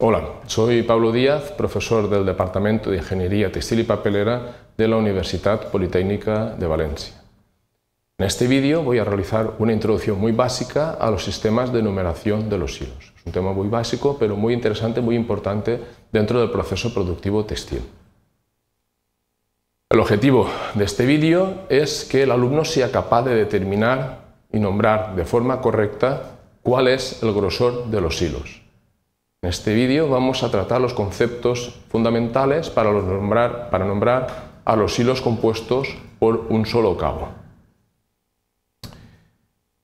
Hola, soy Pablo Díaz, profesor del Departamento de Ingeniería Textil y Papelera de la Universidad Politécnica de Valencia. En este vídeo voy a realizar una introducción muy básica a los sistemas de numeración de los hilos. Es un tema muy básico, pero muy interesante, muy importante dentro del proceso productivo textil. El objetivo de este vídeo es que el alumno sea capaz de determinar y nombrar de forma correcta cuál es el grosor de los hilos en este vídeo vamos a tratar los conceptos fundamentales para, nombrar, a los hilos compuestos por un solo cabo.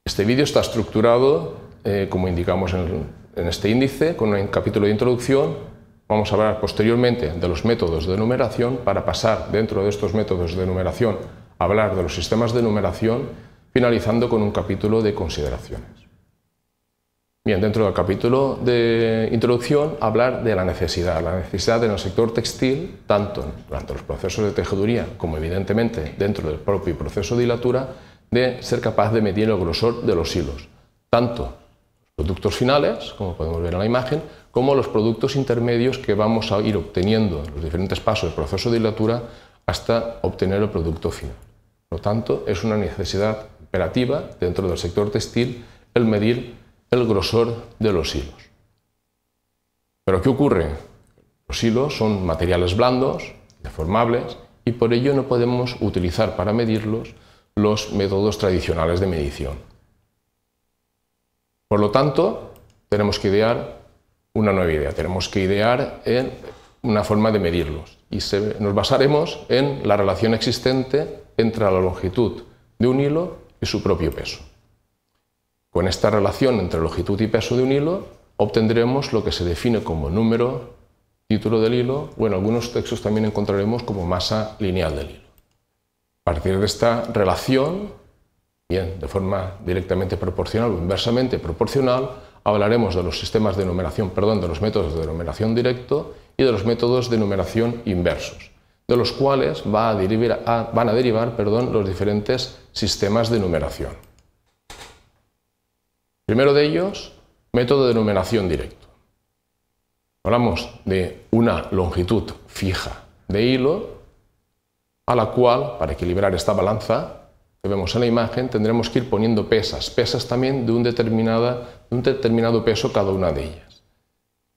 Este vídeo está estructurado, eh, como indicamos en, en, este índice, con un capítulo de introducción. Vamos a hablar posteriormente de los métodos de numeración para pasar dentro de estos métodos de numeración a hablar de los sistemas de numeración, finalizando con un capítulo de consideraciones. Bien, dentro del capítulo de introducción, hablar de la necesidad, la necesidad en el sector textil, tanto durante los procesos de tejeduría como evidentemente dentro del propio proceso de hilatura, de ser capaz de medir el grosor de los hilos, tanto los productos finales, como podemos ver en la imagen, como los productos intermedios que vamos a ir obteniendo en los diferentes pasos del proceso de hilatura hasta obtener el producto final. Por lo tanto, es una necesidad operativa dentro del sector textil el medir el grosor de los hilos. Pero ¿qué ocurre? Los hilos son materiales blandos, deformables, y por ello no podemos utilizar para medirlos los métodos tradicionales de medición. Por lo tanto, tenemos que idear una nueva idea, tenemos que idear una forma de medirlos y nos basaremos en la relación existente entre la longitud de un hilo y su propio peso. Con esta relación entre longitud y peso de un hilo, obtendremos lo que se define como número, título del hilo, o en algunos textos también encontraremos como masa lineal del hilo. A partir de esta relación, bien, de forma directamente proporcional o inversamente proporcional, hablaremos de los sistemas de numeración, perdón, de los métodos de numeración directo y de los métodos de numeración inversos, de los cuales van a derivar perdón, los diferentes sistemas de numeración. Primero de ellos, método de numeración directo. Hablamos de una longitud fija de hilo a la cual, para equilibrar esta balanza, que vemos en la imagen, tendremos que ir poniendo pesas, pesas también de un, determinada, un determinado peso cada una de ellas.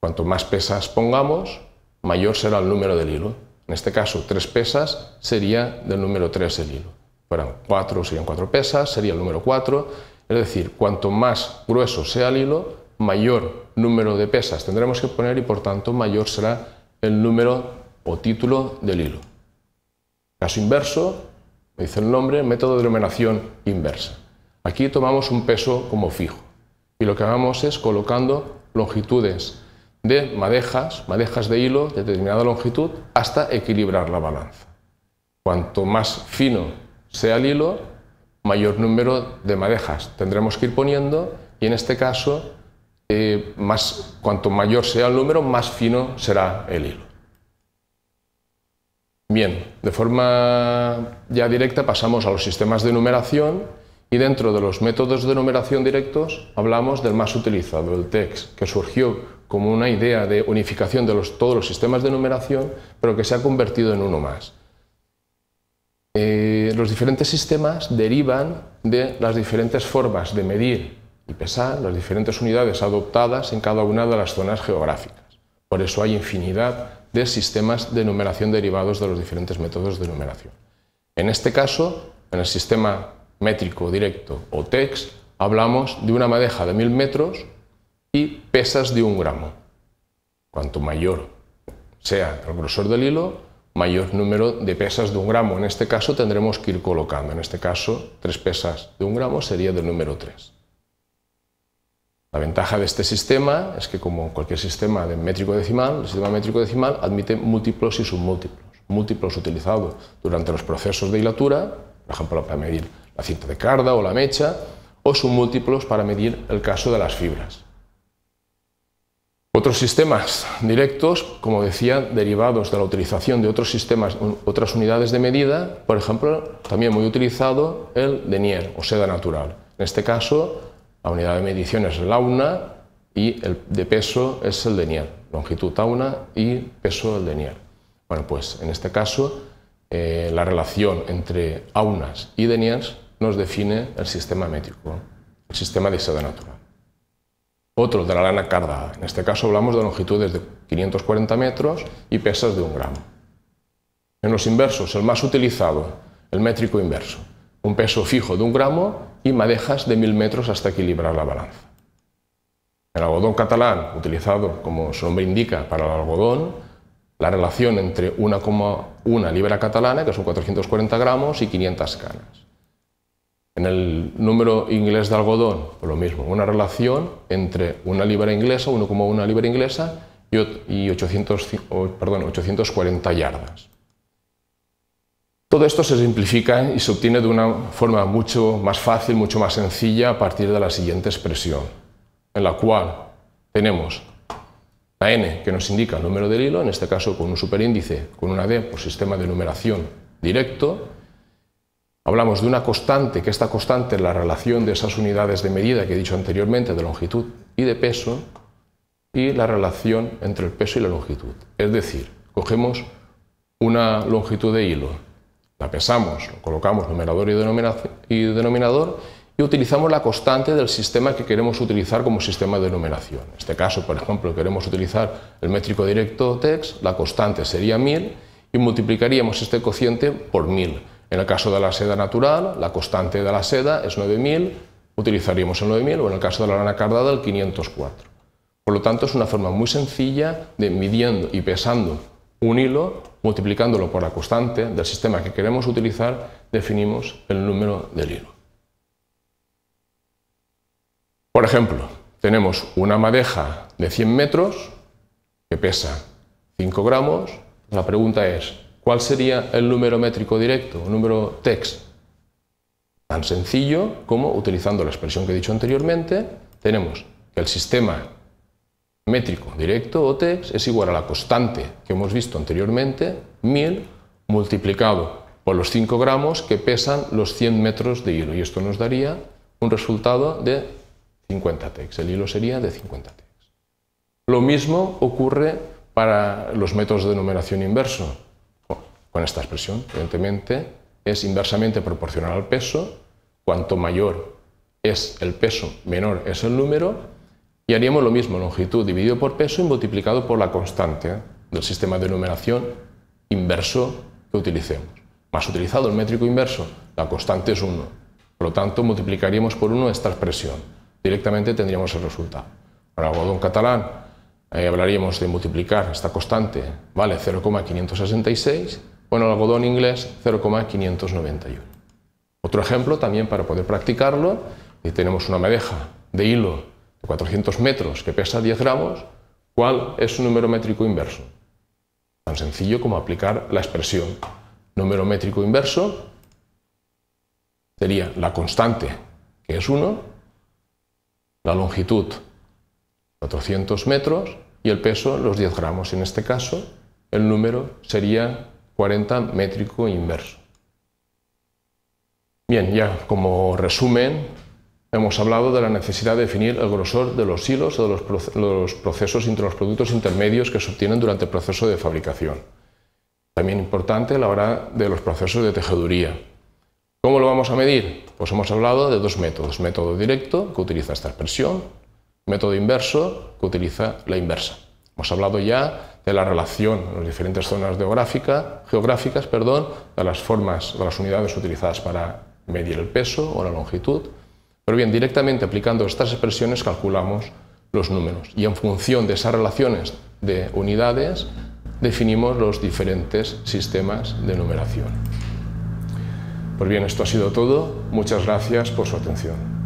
Cuanto más pesas pongamos, mayor será el número del hilo. En este caso, tres pesas sería del número 3 el hilo. Fueran cuatro, serían cuatro pesas, sería el número 4 es decir, cuanto más grueso sea el hilo, mayor número de pesas tendremos que poner y por tanto mayor será el número o título del hilo. Caso inverso, me dice el nombre, método de denominación inversa. Aquí tomamos un peso como fijo y lo que hagamos es colocando longitudes de madejas, madejas de hilo de determinada longitud hasta equilibrar la balanza. Cuanto más fino sea el hilo, mayor número de madejas tendremos que ir poniendo y en este caso, eh, más, cuanto mayor sea el número, más fino será el hilo. Bien, de forma ya directa pasamos a los sistemas de numeración y dentro de los métodos de numeración directos hablamos del más utilizado, el TEX, que surgió como una idea de unificación de todos los sistemas de numeración, pero que se ha convertido en uno más. Eh, los diferentes sistemas derivan de las diferentes formas de medir y pesar las diferentes unidades adoptadas en cada una de las zonas geográficas. Por eso hay infinidad de sistemas de numeración derivados de los diferentes métodos de numeración. En este caso, en el sistema métrico directo o TEX, hablamos de una madeja de 1000 metros y pesas de un gramo. Cuanto mayor sea el grosor del hilo, mayor número de pesas de un gramo. En este caso tendremos que ir colocando. En este caso, tres pesas de un gramo sería del número 3. La ventaja de este sistema es que, como cualquier sistema de métrico decimal, el sistema métrico decimal admite múltiplos y submúltiplos. Múltiplos utilizados durante los procesos de hilatura, por ejemplo, para medir la cinta de carda o la mecha, o submúltiplos para medir el caso de las fibras. Otros sistemas directos, como decía, derivados de la utilización de otros sistemas, otras unidades de medida, por ejemplo, también muy utilizado el denier o seda natural. En este caso, la unidad de medición es el auna y el de peso es el denier, longitud auna y peso el denier. Bueno, pues en este caso, eh, la relación entre aunas y deniers nos define el sistema métrico, el sistema de seda natural. Otros de la lana cardada. En este caso hablamos de longitudes de 540 metros y pesas de un gramo. En los inversos, el más utilizado, el métrico inverso. Un peso fijo de un gramo y madejas de 1000 metros hasta equilibrar la balanza. El algodón catalán, utilizado como su nombre indica para el algodón, la relación entre 1,1 libra catalana, que son 440 gramos, y 500 canas. En el número inglés de algodón, pues lo mismo, una relación entre una libra inglesa, 1,1 libra inglesa y 840 yardas. Todo esto se simplifica y se obtiene de una forma mucho más fácil, mucho más sencilla a partir de la siguiente expresión, en la cual tenemos la n que nos indica el número del hilo, en este caso con un superíndice, con una d por sistema de numeración directo, Hablamos de una constante, que esta constante es la relación de esas unidades de medida que he dicho anteriormente, de longitud y de peso, y la relación entre el peso y la longitud. Es decir, cogemos una longitud de hilo, la pesamos, colocamos numerador y denominador y utilizamos la constante del sistema que queremos utilizar como sistema de numeración. En este caso, por ejemplo, queremos utilizar el métrico directo TEX, la constante sería 1000 y multiplicaríamos este cociente por 1000 en el caso de la seda natural, la constante de la seda es 9000, utilizaríamos el 9000 o en el caso de la lana cardada el 504. Por lo tanto, es una forma muy sencilla de midiendo y pesando un hilo, multiplicándolo por la constante del sistema que queremos utilizar, definimos el número del hilo. Por ejemplo, tenemos una madeja de 100 metros que pesa 5 gramos. La pregunta es, ¿Cuál sería el número métrico directo, el número TEX? Tan sencillo como utilizando la expresión que he dicho anteriormente, tenemos que el sistema métrico directo o TEX es igual a la constante que hemos visto anteriormente, 1000, multiplicado por los 5 gramos que pesan los 100 metros de hilo. Y esto nos daría un resultado de 50 TEX. El hilo sería de 50 TEX. Lo mismo ocurre para los métodos de numeración inverso esta expresión. Evidentemente, es inversamente proporcional al peso. Cuanto mayor es el peso, menor es el número. Y haríamos lo mismo, longitud dividido por peso y multiplicado por la constante ¿eh? del sistema de numeración inverso que utilicemos. Más utilizado el métrico inverso, la constante es 1. Por lo tanto, multiplicaríamos por 1 esta expresión. Directamente tendríamos el resultado. Para algodón catalán, hablaríamos de multiplicar esta constante, vale 0,566 bueno, algodón inglés 0,591. Otro ejemplo también para poder practicarlo, si tenemos una madeja de hilo de 400 metros que pesa 10 gramos, ¿cuál es su número métrico inverso? Tan sencillo como aplicar la expresión número métrico inverso sería la constante, que es 1, la longitud 400 metros y el peso los 10 gramos. En este caso, el número sería 40 métrico inverso. Bien, ya como resumen, hemos hablado de la necesidad de definir el grosor de los hilos o de los procesos entre los productos intermedios que se obtienen durante el proceso de fabricación. También importante la hora de los procesos de tejeduría. ¿Cómo lo vamos a medir? Pues hemos hablado de dos métodos. Método directo, que utiliza esta expresión, método inverso, que utiliza la inversa. Hemos hablado ya de la relación de las diferentes zonas geográfica, geográficas, perdón, de las formas, de las unidades utilizadas para medir el peso o la longitud. Pero bien, directamente aplicando estas expresiones calculamos los números y en función de esas relaciones de unidades definimos los diferentes sistemas de numeración. Pues bien, esto ha sido todo. Muchas gracias por su atención.